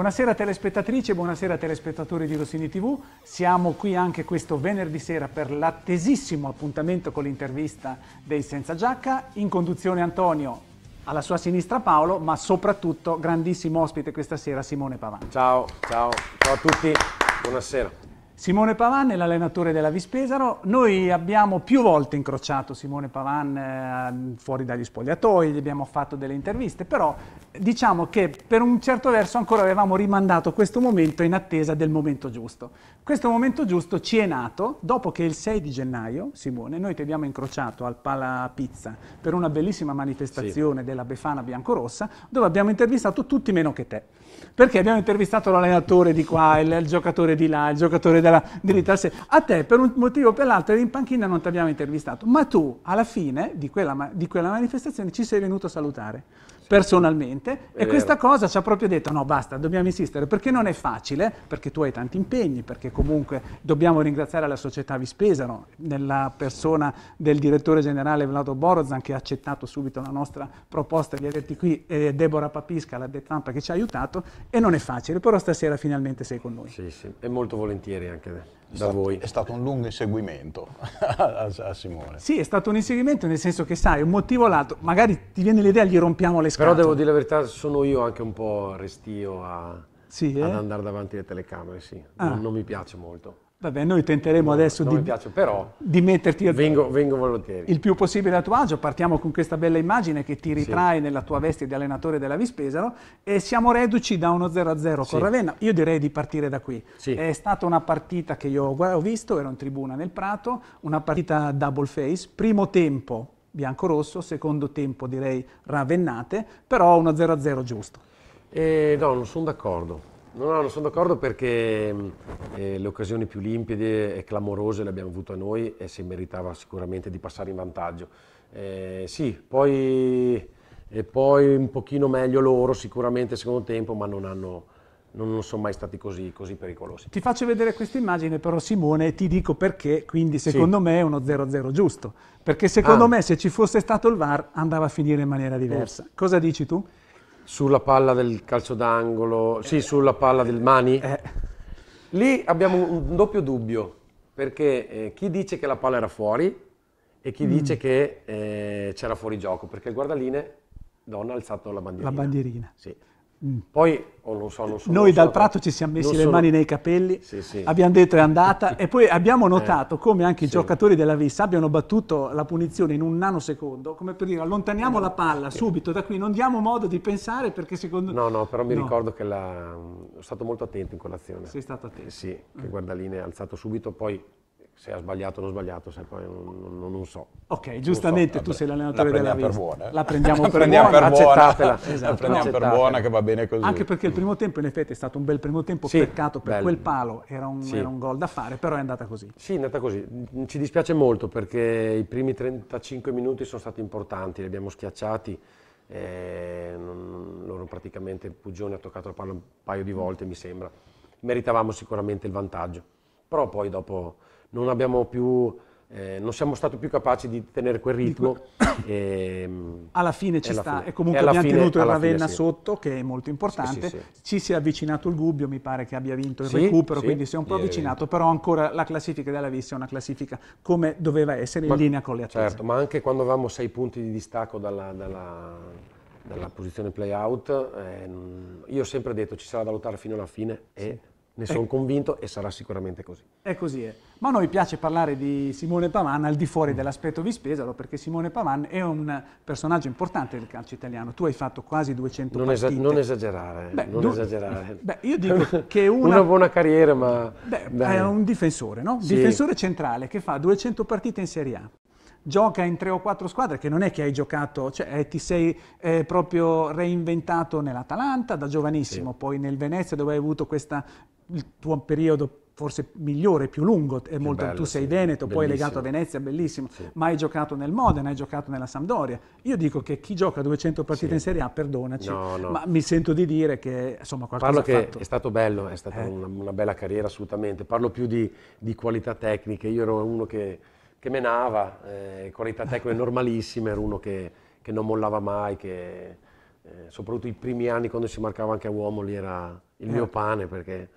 Buonasera telespettatrici buonasera telespettatori di Rossini TV. Siamo qui anche questo venerdì sera per l'attesissimo appuntamento con l'intervista dei Senza Giacca. In conduzione Antonio, alla sua sinistra Paolo, ma soprattutto grandissimo ospite questa sera Simone Pavan. Ciao, ciao, ciao a tutti. Buonasera. Simone Pavan è l'allenatore della Vispesaro, noi abbiamo più volte incrociato Simone Pavan eh, fuori dagli spogliatoi, gli abbiamo fatto delle interviste, però eh, diciamo che per un certo verso ancora avevamo rimandato questo momento in attesa del momento giusto. Questo momento giusto ci è nato dopo che il 6 di gennaio, Simone, noi ti abbiamo incrociato al Pala Pizza per una bellissima manifestazione sì. della Befana Biancorossa dove abbiamo intervistato tutti meno che te. Perché abbiamo intervistato l'allenatore di qua, il, il giocatore di là, il giocatore della, dell'Italia. A te, per un motivo o per l'altro, in panchina non ti abbiamo intervistato, ma tu alla fine di quella, di quella manifestazione ci sei venuto a salutare personalmente è e questa cosa ci ha proprio detto no basta, dobbiamo insistere perché non è facile, perché tu hai tanti impegni, perché comunque dobbiamo ringraziare la società Vispesano, nella persona del direttore generale Vlado Borozan che ha accettato subito la nostra proposta di averti qui e Deborah Papisca, la De Trump che ci ha aiutato e non è facile, però stasera finalmente sei con noi. Sì, sì, e molto volentieri anche da stato, voi. È stato un lungo inseguimento a, a, Simone. Sì, è stato un inseguimento nel senso che sai, un motivo o l'altro, magari ti viene l'idea, gli rompiamo le scatole. Però devo dire la verità, sono io anche un po' restio a, sì, eh? ad andare davanti alle telecamere, sì. Ah. Non, non mi piace molto. Vabbè, noi tenteremo adesso di, piace, però, di, metterti a, vengo, vengo il più possibile a tuo agio. Partiamo con questa bella immagine che ti ritrae sì. nella tua veste di allenatore della Vispesaro e siamo reduci da 1 0-0 con Ravenna. Io direi di partire da qui. Sì. È stata una partita che io ho visto, ero in tribuna nel Prato, una partita double face, primo tempo bianco-rosso, secondo tempo direi ravennate, però 1 0-0 giusto. Eh, no, non sono d'accordo. No, no, non sono d'accordo perché mm, eh, le occasioni più limpide e clamorose le abbiamo avute noi e si meritava sicuramente di passare in vantaggio. Eh, sì, poi, eh, poi, un pochino meglio loro sicuramente secondo tempo, ma non, hanno, non, non sono mai stati così, così, pericolosi. Ti faccio vedere questa immagine però Simone e ti dico perché, quindi secondo sì. me è uno 0-0 giusto, perché secondo ah. me se ci fosse stato il VAR andava a finire in maniera mm. diversa. Cosa dici tu? Sulla palla del calcio d'angolo, sì, sulla palla del mani. Eh. Lì abbiamo un doppio dubbio, perché eh, chi dice che la palla era fuori e chi mm. dice che eh, c'era fuori gioco, perché il guardaline donna ha alzato la bandierina. La bandierina. Sì. Poi, oh, o non so, non so, Noi lo dal so, Prato ci siamo messi le mani nei capelli, sì, sì. abbiamo detto è andata e poi abbiamo eh. notato eh, come anche sì. i giocatori della Vissa abbiano battuto la punizione in un nanosecondo, come per dire allontaniamo no, eh. la palla che... subito da qui, non diamo modo di pensare perché secondo No, no, però mi no. ricordo che la... Mm, sono stato molto attento in quell'azione. Sei stato attento. Eh, sì, che mm. Guardalini ha alzato subito, poi se ha sbagliato o non sbagliato, se poi non, non, non so. Ok, giustamente so, tu sei l'allenatore la della vita. Eh. La prendiamo, la esatto, prendiamo per buona. la prendiamo per buona che va bene così. Anche perché il primo tempo in effetti è stato un bel primo tempo, sì, peccato per bello. quel palo, era un, sì. un gol da fare, però è andata così. Sì, è andata così. Ci dispiace molto perché i primi 35 minuti sono stati importanti, li abbiamo schiacciati. Eh, non, loro praticamente Pugioni ha toccato la palla un paio di volte mi sembra meritavamo sicuramente il vantaggio però poi dopo non abbiamo più... Eh, non siamo stati più capaci di tenere quel ritmo. E, ehm, alla fine ci alla sta, fine. e comunque e abbiamo fine, tenuto il Ravenna sì. sotto, che è molto importante. Sì, sì, ci si è avvicinato il Gubbio, mi pare che abbia vinto il recupero, quindi si è un po' avvicinato, però ancora la classifica della Vista è una classifica come doveva essere, ma, in linea con le attese. Certo, ma anche quando avevamo sei punti di distacco dalla... dalla, dalla posizione play-out, eh, io ho sempre detto ci sarà da lottare fino alla fine e ne sono convinto e sarà sicuramente così. È così, è. Eh. ma a noi piace parlare di Simone Pavan al di fuori mm. dell'aspetto Vispesaro perché Simone Pavan è un personaggio importante del calcio italiano. Tu hai fatto quasi 200 non partite. Esa non esagerare, beh, non esagerare. Beh, io dico che una... una buona carriera, ma... Beh, dai. è un difensore, no? Sì. Difensore centrale che fa 200 partite in Serie A gioca in tre o quattro squadre che non è che hai giocato, cioè eh, ti sei eh, proprio reinventato nell'Atalanta da giovanissimo, sì. poi nel Venezia dove hai avuto questa il tuo periodo forse migliore, più lungo, molto, bello, tu sei sì, veneto, bellissimo. poi legato a Venezia, bellissimo, sì. ma hai giocato nel Modena, hai giocato nella Sampdoria. Io dico che chi gioca 200 partite sì. in Serie A, perdonaci, no, no. ma mi sento di dire che insomma qualcosa Parlo che fatto. è stato bello, è stata eh. una, una, bella carriera assolutamente, parlo più di, di qualità tecniche, io ero uno che, che menava, eh, qualità tecniche normalissime, ero uno che, che, non mollava mai, che eh, soprattutto i primi anni quando si marcava anche a uomo lì era il eh. mio pane perché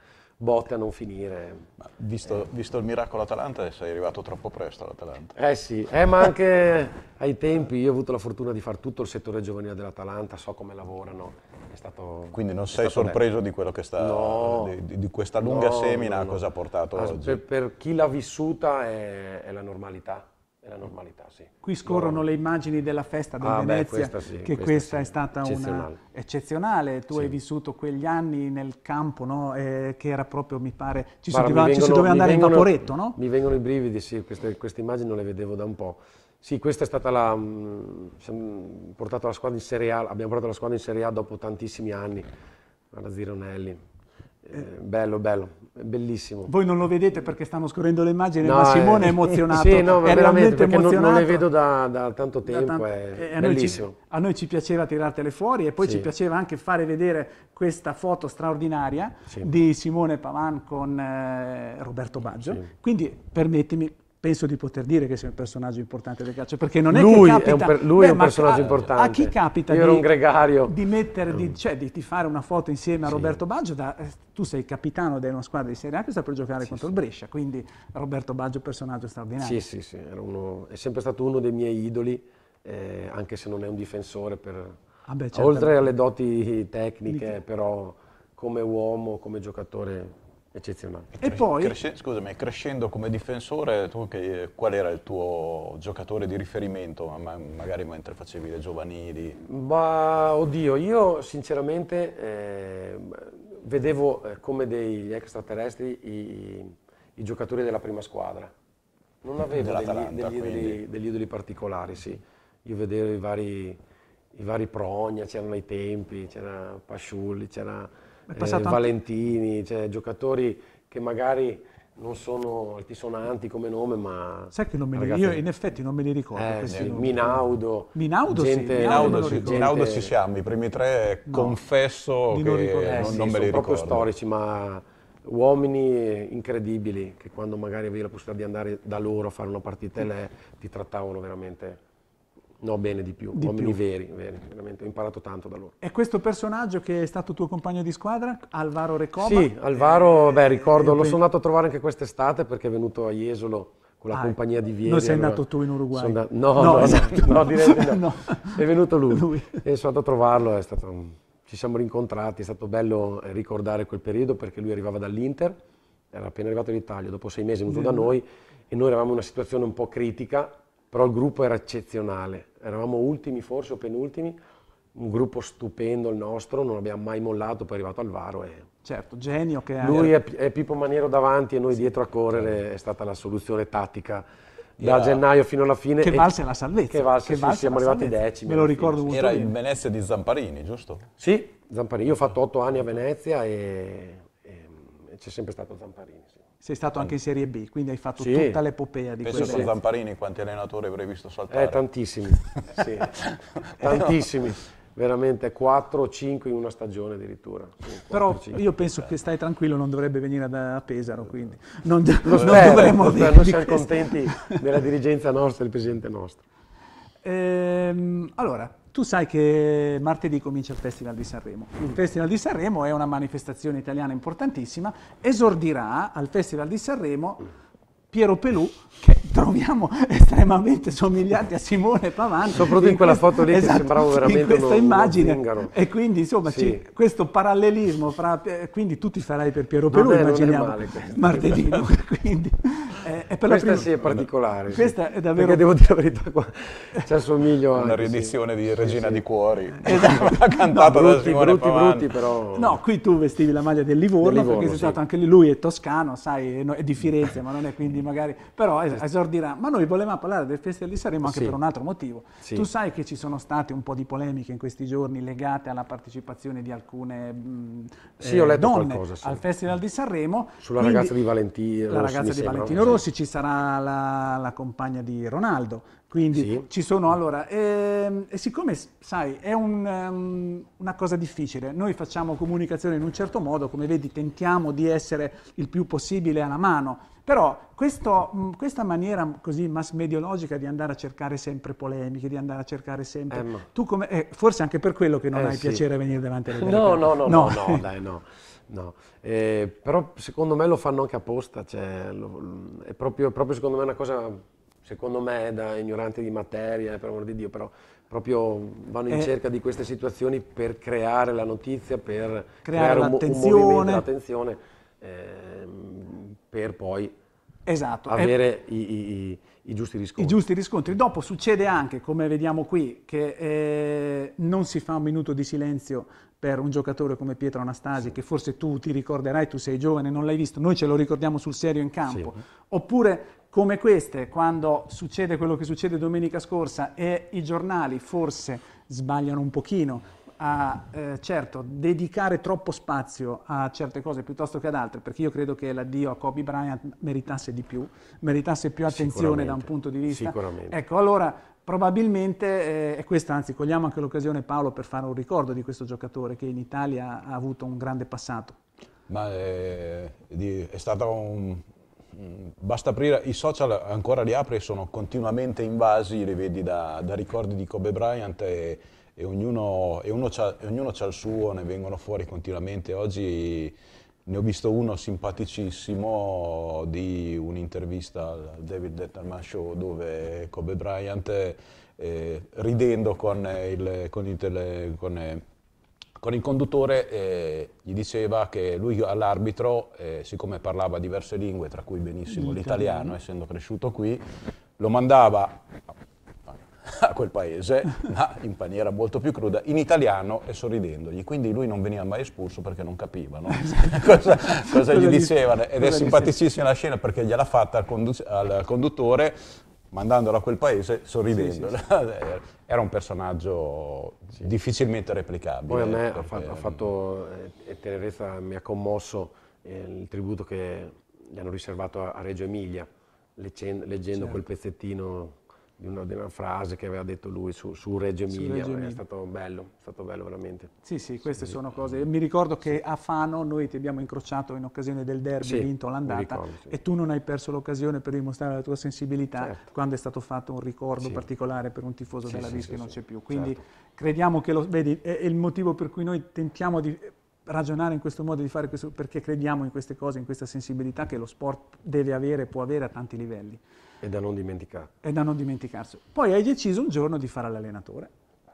botte a non finire. Visto, eh. visto, il miracolo Atalanta, sei arrivato troppo presto all'Atalanta. Eh sì, eh, ma anche ai tempi io ho avuto la fortuna di fare tutto il settore giovanile dell'Atalanta, so come lavorano. Stato, Quindi non sei sorpreso bello. di quello che sta, no, di, di, questa lunga no, semina, no, no. cosa ha portato ah, oggi? Per, per, chi l'ha vissuta è, è la normalità della normalità, sì. Qui scorrono no. le immagini della festa del ah, Venezia, beh, sì, che questa, questa sì. è stata eccezionale. una eccezionale. Tu sì. hai vissuto quegli anni nel campo, no? eh, che era proprio, mi pare, ci, Barra, si, doveva, vengono, ci si doveva andare vengono, in vaporetto, no? Mi vengono i brividi, sì, queste, queste immagini non le vedevo da un po'. Sì, questa è stata la... Mh, mm, portato la squadra in Serie A, abbiamo portato la squadra in Serie A dopo tantissimi anni, alla Zironelli eh, bello, bello, bellissimo. Voi non lo vedete perché stanno scorrendo le immagini, no, ma Simone eh, è emozionato. Sì, no, ma veramente, perché non, non, le vedo da, da tanto tempo, da tanto, è eh, a bellissimo. Noi ci, a noi ci piaceva tirartele fuori e poi sì. ci piaceva anche fare vedere questa foto straordinaria sì. di Simone Pavan con eh, Roberto Baggio. Sì. Quindi permettimi, penso di poter dire che sia un personaggio importante del calcio, perché non è lui che capita... È per, lui beh, è un personaggio a, importante. A chi capita di, di, mettere, di, mm. cioè, di, fare una foto insieme a sì. Roberto Baggio? Da, eh, tu sei capitano di una squadra di Serie A che sta per giocare sì, contro sì. il Brescia, quindi Roberto Baggio è un personaggio straordinario. Sì, sì, sì, uno, è sempre stato uno dei miei idoli, eh, anche se non è un difensore, per, ah beh, certo. oltre alle doti tecniche, però come uomo, come giocatore eccezionale. E, e poi... Cresce, scusami, crescendo come difensore, tu che, qual era il tuo giocatore di riferimento, ma, magari mentre facevi le giovanili? Ma oddio, io sinceramente eh, vedevo eh, come degli extraterrestri i, i, giocatori della prima squadra. Non avevo degli, degli, degli, degli, idoli particolari, sì. Io vedevo i vari, i vari Progna, c'erano i tempi, c'era Pasciulli, c'era eh, Valentini, cioè, giocatori che magari non sono altisonanti come nome, ma... Sai che non me li ragazzi... Io in effetti non me li ricordo. Eh, Minaudo. Minaudo gente, sì, Minaudo, Minaudo, gente... Minaudo ci siamo, i primi tre no. confesso che non, eh, non, sì, non me li ricordo. Sono proprio storici, ma uomini incredibili che quando magari avevi la possibilità di andare da loro a fare una partita, partitella eh, ti trattavano veramente No, bene di più, di uomini più. veri, veri, veramente ho imparato tanto da loro. E questo personaggio che è stato tuo compagno di squadra, Alvaro Recoba? Sì, Alvaro, eh, beh ricordo, eh, l'ho sono andato a trovare anche quest'estate perché è venuto a Jesolo con la ah, compagnia di Vieri. Non sei allora, andato tu in Uruguay? Da, no, no, no, esatto. no, no, direi di no. no. È venuto lui. lui. e sono andato a trovarlo, stato, ci siamo rincontrati, è stato bello ricordare quel periodo perché lui arrivava dall'Inter, era appena arrivato in Italia, dopo sei mesi è venuto sì. da noi e noi eravamo in una situazione un po' critica, però il gruppo era eccezionale eravamo ultimi forse o penultimi, un gruppo stupendo il nostro, non abbiamo mai mollato, poi è arrivato Alvaro e... Certo, genio che... Lui è, è Pippo Maniero davanti e noi dietro a correre, è stata la soluzione tattica da gennaio fino alla fine. Che valse la salvezza. Che valse, che valse sì, siamo arrivati salvezza. decimi. Me lo ricordo fine. molto Era bene. in Venezia di Zamparini, giusto? Sì, Zamparini. Io ho fatto otto anni a Venezia e, e c'è sempre stato Zamparini, sì sei stato anche in mm. Serie B, quindi hai fatto sì. tutta l'epopea di Penso quelle... Penso su Zamparini quanti allenatori avrei visto saltare. Eh, tantissimi, sì. tantissimi. veramente 4 o 5 in una stagione addirittura. 4, Però 5. io penso che stai tranquillo, non dovrebbe venire da Pesaro, quindi non, lo non spero, dovremmo lo spero, siamo contenti della dirigenza nostra, del presidente nostro. Ehm, allora, tu sai che martedì comincia il Festival di Sanremo. Il Festival di Sanremo è una manifestazione italiana importantissima, esordirà al Festival di Sanremo Piero Pelù che troviamo estremamente somigliante a Simone Pavan. Soprattutto in, quella foto lì esatto, che sembrava veramente in questa uno, immagine. Uno e quindi insomma sì. questo parallelismo fra eh, quindi tu ti farai per Piero Pelù, Vabbè, immaginiamo male, martedì. quindi, eh, è per questa prima, sì è particolare. Questa sì. è davvero Perché devo dire la verità qua ci assomiglio a una riedizione sì. di Regina di Cuori. Esatto. cantata no, brutti, da Simone brutti, Pavan. Brutti, però... No, qui tu vestivi la maglia del Livorno, del Livorno perché sei stato anche lui è toscano, sai, è di Firenze, ma non è quindi magari, però certo. esordirà. Ma noi volevamo parlare del Festival di Sanremo anche sì. per un altro motivo. Sì. Tu sai che ci sono state un po' di polemiche in questi giorni legate alla partecipazione di alcune mh, sì, eh, donne qualcosa, al Festival di Sanremo. Sulla Quindi, ragazza di Valentino Rossi. La ragazza di sembra, Valentino Rossi, ci sarà la, la compagna di Ronaldo. Quindi sì. ci sono, allora, ehm, e, siccome, sai, è un, um, una cosa difficile, noi facciamo comunicazione in un certo modo, come vedi tentiamo di essere il più possibile alla mano, però questo, mh, questa maniera così mass-mediologica di andare a cercare sempre polemiche, di andare a cercare sempre... Eh, tu come, eh, forse anche per quello che non eh, hai sì. piacere a venire davanti alle no, no, no, no, no, no, dai, no. No, eh, però secondo me lo fanno anche apposta, cioè, lo, è, proprio, è proprio secondo me una cosa secondo me, da ignorante di materia, per amor di Dio, però proprio vanno in eh, cerca di queste situazioni per creare la notizia, per creare, creare l'attenzione. un, un l'attenzione, ehm, per poi esatto, avere eh, i, i, i, giusti riscontri. I giusti riscontri. Dopo succede anche, come vediamo qui, che eh, non si fa un minuto di silenzio per un giocatore come Pietro Anastasi, sì. che forse tu ti ricorderai, tu sei giovane, non l'hai visto, noi ce lo ricordiamo sul serio in campo. Sì. Oppure come queste, quando succede quello che succede domenica scorsa e i giornali forse sbagliano un pochino a eh, certo dedicare troppo spazio a certe cose piuttosto che ad altre, perché io credo che l'addio a Kobe Bryant meritasse di più, meritasse più attenzione da un punto di vista. Sicuramente. Ecco, allora probabilmente, eh, questa anzi cogliamo anche l'occasione Paolo per fare un ricordo di questo giocatore che in Italia ha avuto un grande passato. Ma è, eh, è stato un, Mm, basta aprire i social, ancora li apri e sono continuamente invasi, li vedi da, da ricordi di Kobe Bryant e, e ognuno, e uno c'ha, ognuno ha il suo, ne vengono fuori continuamente. Oggi ne ho visto uno simpaticissimo di un'intervista al David Letterman Show dove Kobe Bryant eh, ridendo con, il, con, il tele, con eh, con il conduttore eh, gli diceva che lui all'arbitro, eh, siccome parlava diverse lingue, tra cui benissimo l'italiano, essendo cresciuto qui, lo mandava a quel paese, ma in maniera molto più cruda, in italiano e sorridendogli. Quindi lui non veniva mai espulso perché non capiva no? cosa, cosa, cosa, gli dicevano. Ed è simpaticissima la scena perché gliel'ha fatta al, condu- al conduttore mandandolo a quel paese sorridendo. Sì, sì, sì. Eh, era un personaggio sì. difficilmente replicabile. Poi a me perché... ha, ehm fatto, ha eh, fatto, e Tenerezza mi ha commosso eh, il tributo che gli hanno riservato a, a Reggio Emilia, leggendo, leggendo certo. quel pezzettino di una, di una, frase che aveva detto lui su, su Reggio Emilia, Reggio Emilia. è stato bello, è stato bello veramente. Sì, sì, queste sì. sono cose. Mi ricordo che a Fano noi ti abbiamo incrociato in occasione del derby sì, vinto l'andata ricordo, sì. e tu non hai perso l'occasione per dimostrare la tua sensibilità certo. quando è stato fatto un ricordo particolare per un tifoso della Vis che non c'è più. Quindi certo. crediamo che lo vedi, è, è il motivo per cui noi tentiamo di ragionare in questo modo, di fare questo, perché crediamo in queste cose, in questa sensibilità che lo sport deve avere, può avere a tanti livelli. E da non dimenticare. E da non dimenticarsi. Poi hai deciso un giorno di fare l'allenatore.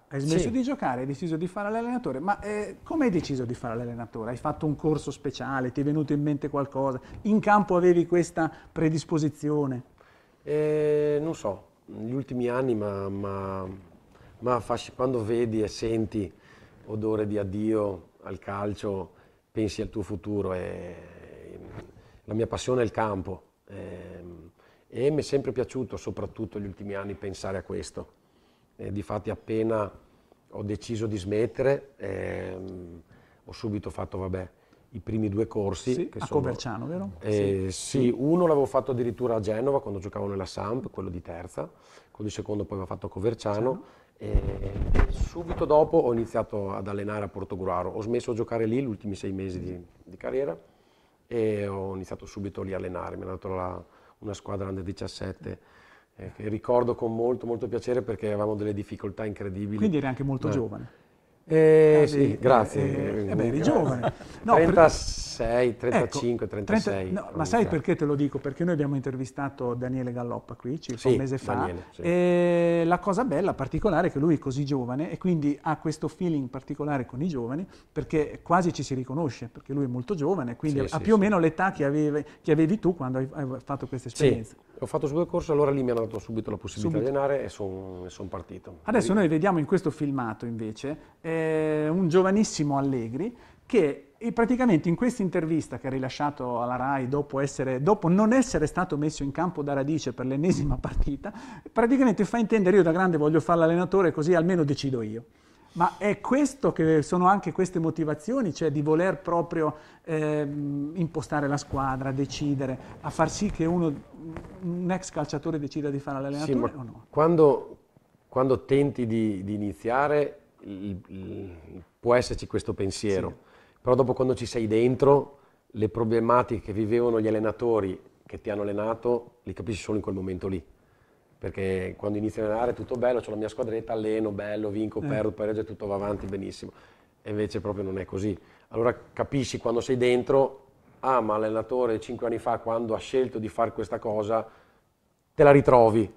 Hai smesso sì. di giocare, hai deciso di fare l'allenatore, ma eh, come hai deciso di fare l'allenatore? Hai fatto un corso speciale, ti è venuto in mente qualcosa? In campo avevi questa predisposizione? Eh, non so, negli ultimi anni, ma, ma, ma fasci, quando vedi e senti odore di addio al calcio, pensi al tuo futuro. E, eh, la mia passione è il campo. E, eh, e mi è sempre piaciuto, soprattutto negli ultimi anni, pensare a questo. Eh, difatti appena ho deciso di smettere, ehm, ho subito fatto, vabbè, i primi due corsi. Sì, a sono, Coverciano, vero? Eh, sì. sì. uno l'avevo fatto addirittura a Genova quando giocavo nella Samp, quello di terza, quello di secondo poi l'ho fatto a Coverciano. E subito dopo ho iniziato ad allenare a Portogruaro, ho smesso a giocare lì gli ultimi sei mesi di, di carriera e ho iniziato subito lì a allenare, mi hanno dato la, una squadra under 17 eh, che ricordo con molto, molto piacere perché avevamo delle difficoltà incredibili. Quindi eri anche molto Beh, giovane. Eh, ah, sì, grazie. Eh, eh beh, eri giovane. No, 36, 35, ecco, 36. No, ma sai perché te lo dico? Perché noi abbiamo intervistato Daniele Galloppa qui circa sì, un mese fa. Daniele, sì. E la cosa bella, particolare, è che lui è così giovane e quindi ha questo feeling particolare con i giovani perché quasi ci si riconosce, perché lui è molto giovane, quindi sì, ha più o meno l'età che avevi, che avevi, tu quando hai, hai fatto questa esperienza. Sì. Ho fatto su due corsi, allora lì mi hanno dato subito la possibilità subito. di allenare e sono son partito. Adesso noi vediamo in questo filmato invece eh, eh, un giovanissimo Allegri che eh, praticamente in questa intervista che ha rilasciato alla RAI dopo, essere, dopo, non essere stato messo in campo da radice per l'ennesima partita, praticamente fa intendere io da grande voglio fare l'allenatore così almeno decido io. Ma è questo che sono anche queste motivazioni, cioè di voler proprio eh, impostare la squadra, decidere, a far sì che uno, un ex calciatore decida di fare l'allenatore sì, o no? Quando, quando tenti di, di iniziare il, il, può esserci questo pensiero, sì. però dopo quando ci sei dentro, le problematiche che vivevano gli allenatori che ti hanno allenato, li capisci solo in quel momento lì. Perché quando inizio a allenare è tutto bello, ho la mia squadretta, alleno, bello, vinco, eh. perdo, pareggio, tutto va avanti benissimo. E invece proprio non è così. Allora capisci quando sei dentro, ah ma l'allenatore cinque anni fa quando ha scelto di fare questa cosa, te la ritrovi,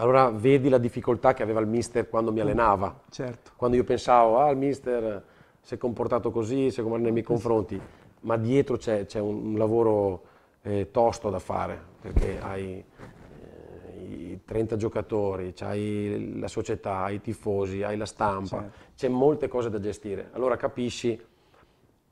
allora vedi la difficoltà che aveva il mister quando mi mm, allenava. Certo. Quando io pensavo, ah, il mister si è comportato così, si è comportato nei miei eh confronti, ma dietro c'è, c'è un, lavoro eh, tosto da fare, perché hai eh, i 30 giocatori, hai la società, hai i tifosi, hai la stampa, certo. c'è molte cose da gestire. Allora capisci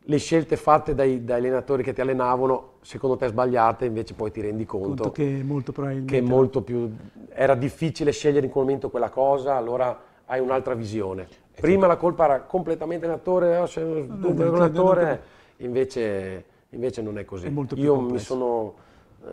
le scelte fatte dai, dai, allenatori che ti allenavano, secondo te sbagliate, invece poi ti rendi conto, conto che molto probabilmente che molto più, era difficile scegliere in quel momento quella cosa, allora hai un'altra visione. Esatto. Prima la colpa era completamente allenatore, oh, se tu un cioè, allenatore, invece, invece non è così. È Io complesso. mi sono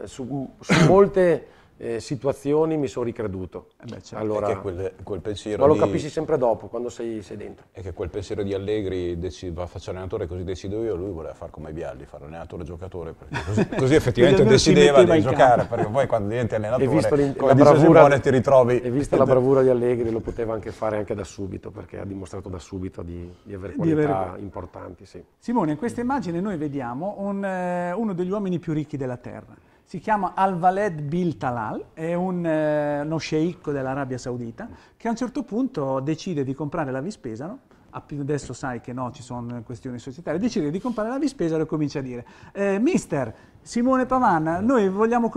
eh, su, su molte eh, situazioni mi sono ricreduto. Eh beh, certo. allora, quel, quel ma lo di, capisci sempre dopo, quando sei, sei, dentro. È che quel pensiero di Allegri deci, va a fare allenatore così decido io, lui voleva fare come Bialli, fare allenatore-giocatore, perché così, così effettivamente decideva di giocare, perché poi quando diventi allenatore, e vista la bravura, Simone, ti ritrovi... E vista la bravura di Allegri lo poteva anche fare anche da subito, perché ha dimostrato da subito di, di avere qualità di avere... importanti. Sì. Simone, in questa immagine noi vediamo un, eh, uno degli uomini più ricchi della Terra si chiama al valed Bil Talal, è un, eh, uno sceicco dell'Arabia Saudita che a un certo punto decide di comprare la Vispesano, ah, adesso sai che no, ci sono questioni societarie, decide di comprare la Vispesano e comincia a dire eh, Mister Simone Pavan, noi vogliamo...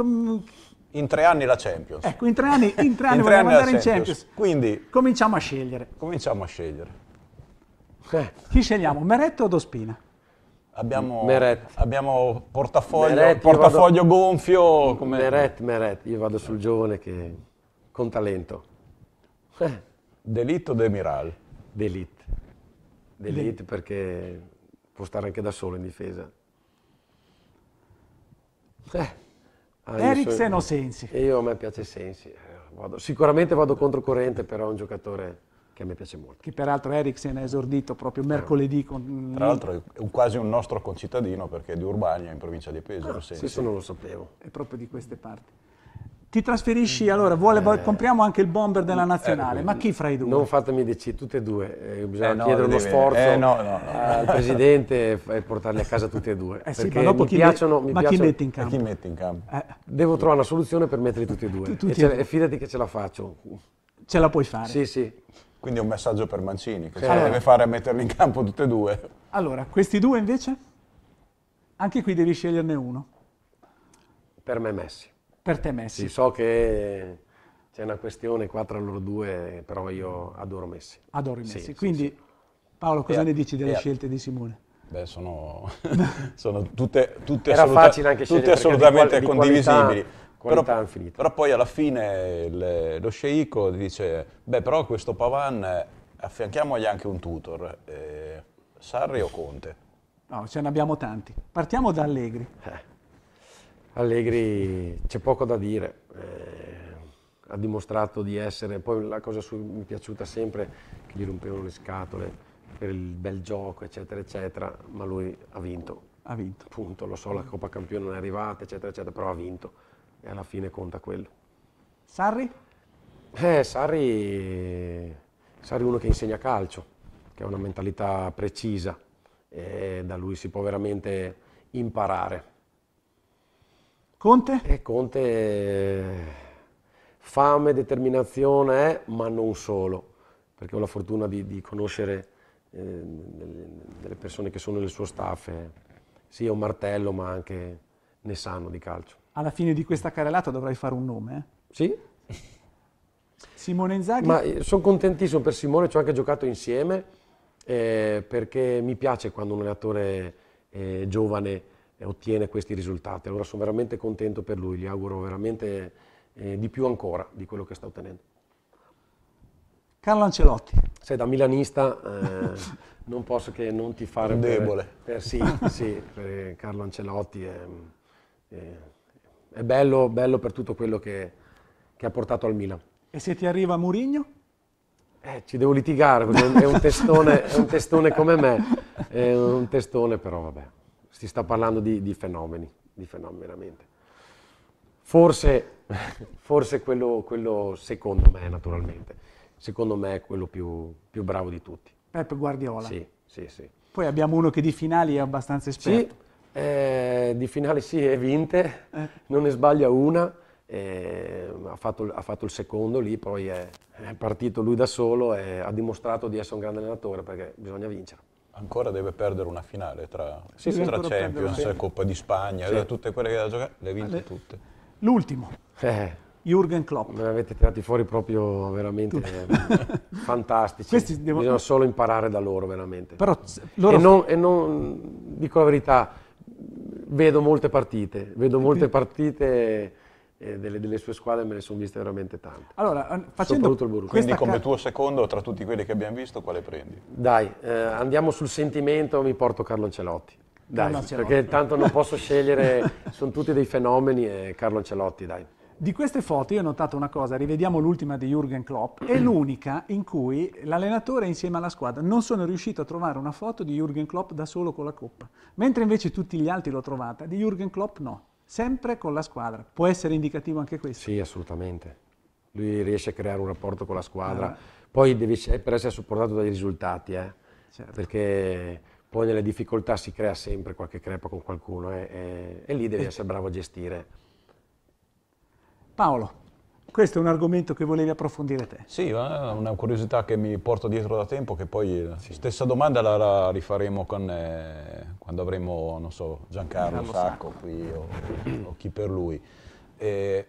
In tre anni la Champions. Ecco, in tre anni, in tre anni in vogliamo andare Champions. in Champions. Quindi... Cominciamo a scegliere. Cominciamo a scegliere. Chi scegliamo, Meretto o Dospina? Abbiamo, Meret. abbiamo portafoglio, Meret, portafoglio vado, gonfio. Come... Meret, Meret, io vado sul giovane che con talento. Eh. Delitto o Demiral? Delitto. Delitto perché può stare anche da solo in difesa. Eh. Ah, Eriksen o Sensi? Io a me piace Sensi. Eh, vado, sicuramente vado contro corrente, però è un giocatore che a me piace molto. Che peraltro Eriksen ha esordito proprio mercoledì. Con... Tra l'altro è quasi un nostro concittadino perché è di Urbania, in provincia di Pesaro. Ah, sì, questo non lo sapevo. È proprio di queste parti. Ti trasferisci, allora, vuole, eh, compriamo anche il bomber della eh, nazionale, eh, ma chi fra i due? Non fatemi decidere, tutte e due, eh, bisogna eh, no, chiedere uno sforzo eh, no, no, al Presidente e portarli a casa tutte e due. Eh sì, ma dopo mi chi, piacciono, mi ma piacciono, chi metti in campo? Chi metti in campo? Devo trovare una soluzione per metterli tutti e due, tu, e, e fidati che ce la faccio. Ce la puoi fare? Sì, sì. Quindi è un messaggio per Mancini, che allora. deve fare a metterli in campo tutti e due. Allora, questi due invece? Anche qui devi sceglierne uno. Per me Messi. Per te Messi. Sì, so che c'è una questione qua tra loro due, però io adoro Messi. Adoro Messi. Sì, Quindi, sì, Paolo, cosa e ne dici delle scelte di Simone? Beh, sono, sono tutte, tutte, assoluta, tutte assolutamente di qual- di condivisibili. Qualità Qualità però, infinita. Però poi alla fine il, lo sceicco dice, beh però questo Pavan eh, affianchiamogli anche un tutor, eh, Sarri o Conte? No, ce ne abbiamo tanti. Partiamo da Allegri. Eh, Allegri c'è poco da dire. Eh, ha dimostrato di essere, poi la cosa su, mi è piaciuta sempre, che gli rompevano le scatole per il bel gioco, eccetera, eccetera, ma lui ha vinto. Ha vinto. Punto, lo so, la Coppa Campione non è arrivata, eccetera, eccetera, però ha vinto e alla fine conta quello. Sarri? Eh, Sarri, Sarri è uno che insegna calcio, che ha una mentalità precisa e da lui si può veramente imparare. Conte? E eh, Conte fame, determinazione, eh, ma non solo, perché ho la fortuna di, di conoscere eh, delle persone che sono nel suo staff. Eh. Sì, è un martello, ma anche ne sanno di calcio alla fine di questa carrellata dovrai fare un nome. Eh? Sì. Simone Inzaghi. Ma eh, sono contentissimo per Simone, ci ho anche giocato insieme, eh, perché mi piace quando un allenatore eh, giovane eh, ottiene questi risultati. Allora sono veramente contento per lui, gli auguro veramente eh, di più ancora di quello che sta ottenendo. Carlo Ancelotti. Sei da milanista, eh, non posso che non ti fare... Un Debole. Per, per, sì, sì, per Carlo Ancelotti è, è è bello, bello per tutto quello che, che, ha portato al Milan. E se ti arriva Murigno? Eh, ci devo litigare perché è un testone, è un testone come me, è un testone però vabbè, si sta parlando di, di fenomeni, di fenomeni veramente. Forse, forse quello, quello, secondo me naturalmente, secondo me è quello più, più bravo di tutti. Pep Guardiola. Sì, sì, sì. Poi abbiamo uno che di finali è abbastanza esperto. Sì, eh, di finale sì, è vinte, eh. non ne sbaglia una, eh, ha, fatto, ha, fatto, il secondo lì, poi è, è partito lui da solo e ha dimostrato di essere un grande allenatore perché bisogna vincere ancora deve perdere una finale tra, sì, sì, tra Champions, e Coppa di Spagna, sì. tutte quelle che ha giocato, le ha vinte le... tutte. L'ultimo, eh. Jürgen Klopp. Me ne avete tirati fuori proprio veramente eh, fantastici. Questi devo... Bisogna solo imparare da loro veramente. Però, loro... E, non, e non, dico la verità, Vedo molte partite, vedo molte partite eh, delle, delle, sue squadre, me ne sono viste veramente tante. Allora, facendo Quindi come tuo secondo tra tutti quelli che abbiamo visto, quale prendi? Dai, eh, andiamo sul sentimento, mi porto Carlo Ancelotti. Dai, Carlo Ancelotti. perché tanto non posso scegliere, sono tutti dei fenomeni e Carlo Ancelotti, dai. Di queste foto io ho notato una cosa, rivediamo l'ultima di Jürgen Klopp, è mm. l'unica in cui l'allenatore insieme alla squadra non sono riuscito a trovare una foto di Jürgen Klopp da solo con la coppa, mentre invece tutti gli altri l'ho trovata, di Jürgen Klopp no, sempre con la squadra. Può essere indicativo anche questo? Sì, assolutamente. Lui riesce a creare un rapporto con la squadra, ah. poi deve per essere supportato dai risultati, eh? certo. perché poi nelle difficoltà si crea sempre qualche crepa con qualcuno eh? e, e lì devi eh. essere bravo a gestire. Paolo, questo è un argomento che volevi approfondire te. Sì, è eh, una curiosità che mi porto dietro da tempo, che poi eh, sì. stessa domanda la rifaremo con, eh, quando avremo, non so, Giancarlo Sacco, Sacco, qui o, o, chi per lui. Eh,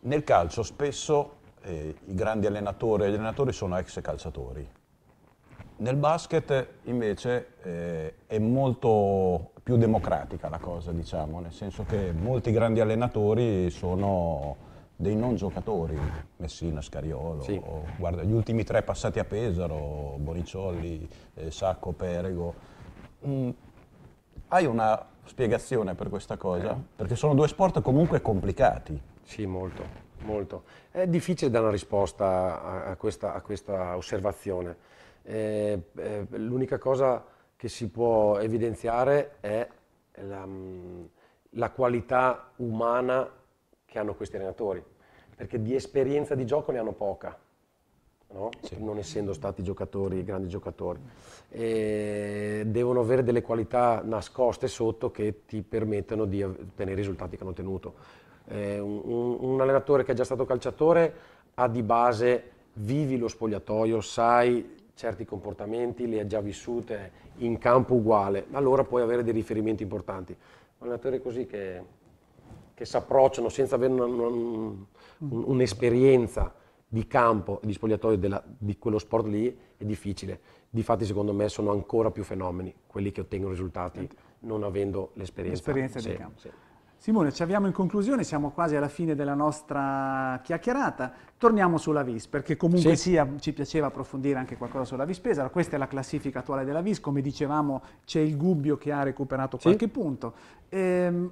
nel calcio spesso eh, i grandi allenatori, e gli allenatori sono ex calciatori. Nel basket invece eh, è molto più democratica la cosa, diciamo, nel senso che molti grandi allenatori sono dei non giocatori, Messina, Scariolo, sì. o, guarda, gli ultimi tre passati a Pesaro, Boniciolli, eh, Sacco, Perego, mm, hai una spiegazione per questa cosa? Eh. Perché sono due sport comunque complicati. Sì, molto, molto. È difficile dare una risposta a, a, questa, a questa, osservazione. Eh, eh l'unica cosa che si può evidenziare è la, mm, la qualità umana che hanno questi allenatori, perché di esperienza di gioco ne hanno poca. No? Sì. non essendo stati giocatori, grandi giocatori. E devono avere delle qualità nascoste sotto che ti permettano di ottenere i risultati che hanno ottenuto. Eh, un, un, allenatore che è già stato calciatore ha di base, vivi lo spogliatoio, sai certi comportamenti, li ha già vissute in campo uguale, allora puoi avere dei riferimenti importanti. Un allenatore così che che si approcciano senza avere un'esperienza un, un di campo e di spogliatoio della, di quello sport lì è difficile. Difatti, secondo me, sono ancora più fenomeni quelli che ottengono risultati non avendo l'esperienza. L'esperienza sì, di campo. Sì. Simone, ci avviamo in conclusione, siamo quasi alla fine della nostra chiacchierata. Torniamo sulla Vis, perché comunque sì. sia ci piaceva approfondire anche qualcosa sulla Vis Pesaro. Questa è la classifica attuale della Vis, come dicevamo c'è il Gubbio che ha recuperato qualche sì. punto. Ehm,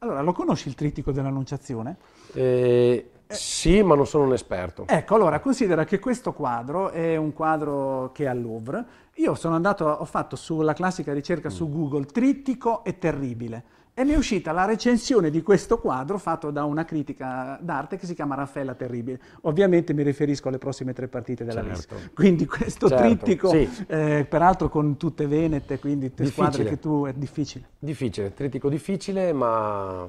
allora, lo conosci il trittico dell'Annunciazione? Eh, sì, ma non sono un esperto. Ecco, allora, considera che questo quadro è un quadro che è al Louvre. Io sono andato, ho fatto sulla classica ricerca mm. su Google, trittico e terribile. E mi è uscita la recensione di questo quadro fatto da una critica d'arte che si chiama Raffaella Terribile. Ovviamente mi riferisco alle prossime tre partite della certo. Vis. Quindi questo certo, trittico, sì. eh, peraltro con tutte venete, quindi tutte squadre che tu... è difficile. Difficile, trittico difficile, ma...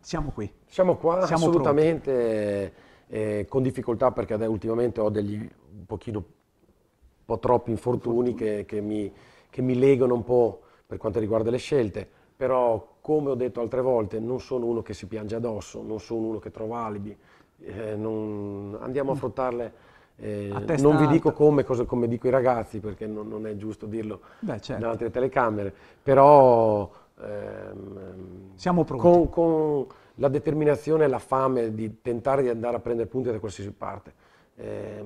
Siamo qui. Siamo qua, Siamo assolutamente eh, con difficoltà perché ultimamente ho degli un pochino, un po' troppi infortuni, infortuni. Che, che, mi, che mi legano un po' per quanto riguarda le scelte, però come ho detto altre volte non sono uno che si piange addosso, non sono uno che trova alibi, eh, non, andiamo a mm. affrontarle. Eh, a non vi dico come, cosa, come, dico i ragazzi perché non, non è giusto dirlo Beh, certo. davanti alle telecamere, però ehm, siamo pronti. Con, con, la determinazione e la fame di tentare di andare a prendere punti da qualsiasi parte. Eh,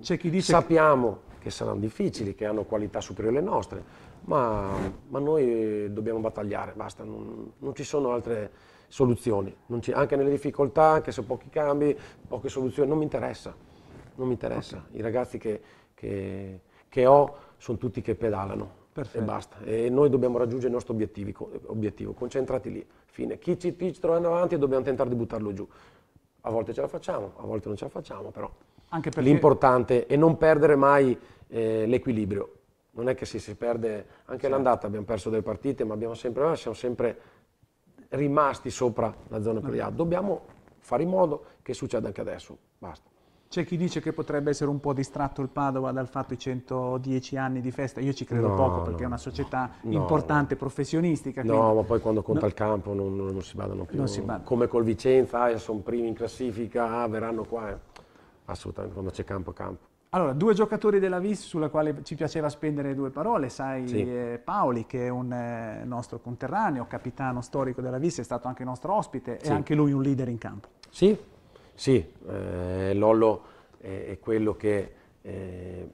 C'è chi dice sappiamo che che saranno difficili, che hanno qualità superiori alle nostre, ma, ma noi dobbiamo battagliare, basta, non, non ci sono altre soluzioni, ci, anche nelle difficoltà, anche se pochi cambi, poche soluzioni, non mi interessa, non mi interessa. Okay. I ragazzi che, che, che ho sono tutti che pedalano, Perfetto. E basta. E noi dobbiamo raggiungere il nostro obiettivo, obiettivo. concentrati lì. Fine. Chi ci, ci trova avanti e dobbiamo tentare di buttarlo giù. A volte ce la facciamo, a volte non ce la facciamo, però l'importante è non perdere mai eh, l'equilibrio. Non è che si, si perde, anche sì. l'andata abbiamo perso delle partite, ma sempre, eh, siamo sempre rimasti sopra la zona playoff. Mm. Dobbiamo fare in modo che succeda anche adesso, basta. C'è chi dice che potrebbe essere un po' distratto il Padova dal fatto i 110 anni di festa, io ci credo no, poco perché no, è una società no, importante, professionistica. No, ma poi quando conta il campo non, non si badano più. Si badano. Come col Vicenza, eh, sono primi in classifica, ah, verranno qua, eh. assolutamente, quando c'è campo, campo. Allora, due giocatori della Vis sulla quale ci piaceva spendere due parole, sai sì. Eh, Paoli che è un eh, nostro conterraneo, capitano storico della Vis, è stato anche nostro ospite sì. e anche lui un leader in campo. Sì, sì, eh, Lollo è, è, quello che eh,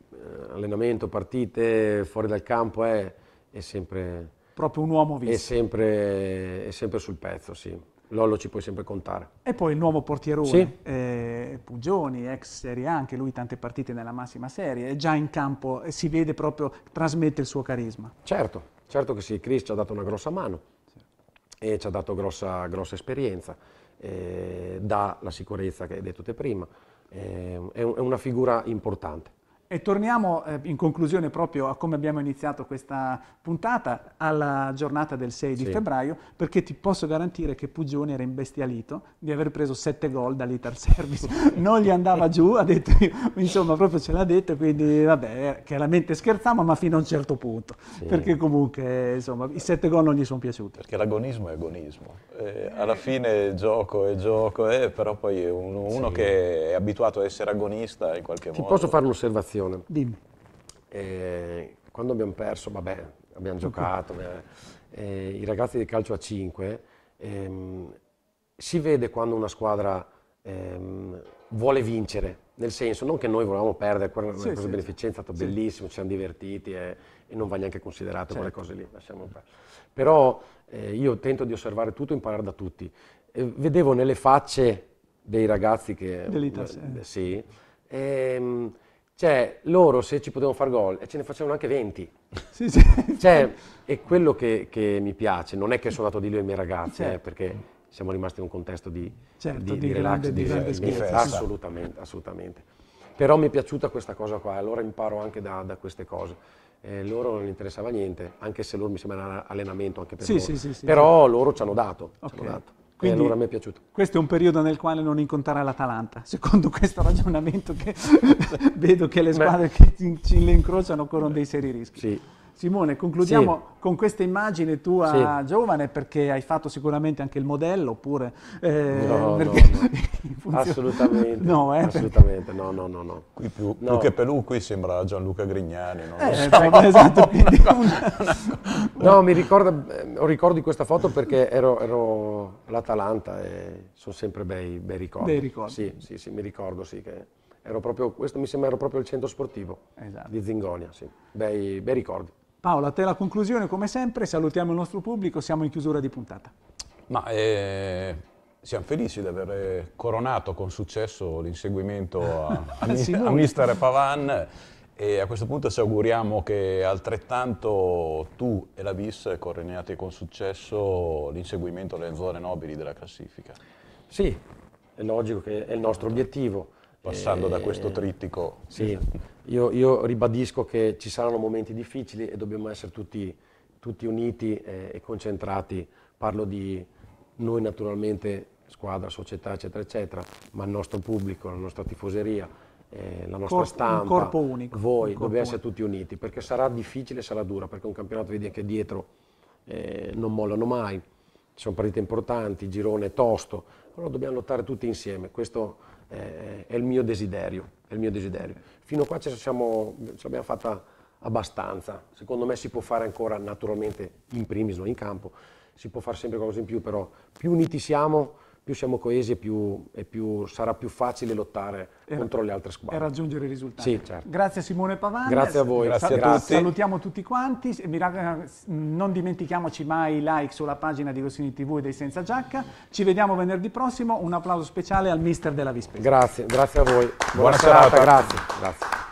allenamento, partite, fuori dal campo è, è sempre... Proprio un uomo Vis. È sempre, è sempre sul pezzo, sì. Lollo ci puoi sempre contare. E poi il nuovo portiere sì. eh, Pugioni, ex Serie A, anche lui tante partite nella massima serie, è già in campo, si vede proprio, trasmette il suo carisma. Certo, certo che sì, Chris ci ha dato una grossa mano certo. e ci ha dato grossa, grossa esperienza, eh, dà la sicurezza che hai detto te prima, eh, è, un, è una figura importante. E torniamo eh, in conclusione proprio a come abbiamo iniziato questa puntata, alla giornata del 6 sì. di febbraio, perché ti posso garantire che Pugioni era imbestialito di aver preso 7 gol dall'Ital Service, non gli andava giù, ha detto, insomma proprio ce l'ha detto, quindi vabbè, chiaramente scherziamo ma fino a un certo punto, sì. perché comunque insomma i 7 gol non gli sono piaciuti. Perché l'agonismo è agonismo, eh, alla fine gioco è gioco, eh, però poi uno, uno sì. che è abituato a essere agonista in qualche ti modo... Ti posso fare un'osservazione? Marione. Dimmi. E eh, quando abbiamo perso, vabbè, abbiamo giocato, eh, eh, i ragazzi di calcio a 5, ehm, si vede quando una squadra ehm, vuole vincere, nel senso non che noi volevamo perdere, quella era una sì, cosa sì, di beneficenza, è stato sì. bellissimo, ci siamo divertiti e, e, non va neanche considerato certo. quelle cose lì, lasciamo perdere. Però eh, io tento di osservare tutto e imparare da tutti. E eh, vedevo nelle facce dei ragazzi che... Dell'Italia. Eh, sì. Ehm, cioè, loro se ci potevano far gol, e ce ne facevano anche 20. Sì, sì. Cioè, è quello che, che, mi piace. Non è che sono andato di lui ai miei ragazzi, eh, certo. eh, perché siamo rimasti in un contesto di, certo, di, di, di relax, grande, di, grande scherzo. Esatto. Assolutamente, assolutamente. Però mi è piaciuta questa cosa qua, allora imparo anche da, da queste cose. Eh, loro non interessava niente, anche se loro mi sembra allenamento anche per sì, loro. Sì, sì, Però loro ci hanno dato. Okay. Ci hanno dato. Quindi, allora mi è piaciuto. Questo è un periodo nel quale non incontrare l'Atalanta, secondo questo ragionamento che vedo che le squadre Beh. che ci, ci le incrociano corrono dei seri rischi. Sì. Simone, concludiamo sì. con questa immagine tua sì. giovane perché hai fatto sicuramente anche il modello oppure... Eh, no, no, no. assolutamente, no, eh, assolutamente, no, no, no. no. Qui più, più che Pelù qui sembra Gianluca Grignani. No, eh, so. esatto, no mi ricorda, ho eh, ricordo di questa foto perché ero, ero all'Atalanta e sono sempre bei, bei ricordi. Bei ricordi. Sì, sì, sì, mi ricordo sì che ero proprio, questo mi sembra ero proprio il centro sportivo esatto. di Zingonia, sì. bei, bei ricordi. Paolo, a te la conclusione come sempre, salutiamo il nostro pubblico, siamo in chiusura di puntata. Ma eh, siamo felici di aver coronato con successo l'inseguimento a, a, sì, a mister Pavan e a questo punto ci auguriamo che altrettanto tu e la BIS coordiniate con successo l'inseguimento alle zone nobili della classifica. Sì, è logico che è il nostro obiettivo Passando e, da eh, questo trittico. Sì, io, io, ribadisco che ci saranno momenti difficili e dobbiamo essere tutti, tutti uniti e, e concentrati. Parlo di noi naturalmente, squadra, società, eccetera, eccetera, ma il nostro pubblico, la nostra tifoseria, eh, la nostra Cor- stampa, un corpo unico, voi, un corpo dobbiamo essere tutti uniti, perché sarà difficile, sarà dura, perché un campionato vedi anche dietro eh, non mollano mai, ci sono partite importanti, girone tosto, allora dobbiamo lottare tutti insieme, questo eh, è il mio desiderio, è il mio desiderio. Fino a qua ci, siamo, abbiamo fatta abbastanza, secondo me si può fare ancora naturalmente in primis, non in campo, si può fare sempre qualcosa in più, però più uniti siamo, più siamo coesi e più, e più sarà più facile lottare e contro le altre squadre. E raggiungere i risultati. Sì, certo. Grazie Simone Pavani. Grazie a voi. Grazie Sal- a tutti. Salutiamo tutti quanti. non dimentichiamoci mai i like sulla pagina di Rossini TV e dei Senza Giacca. Ci vediamo venerdì prossimo. Un applauso speciale al mister della Vispesa. Grazie, grazie a voi. Buona, Buona serata. serata. Grazie. grazie.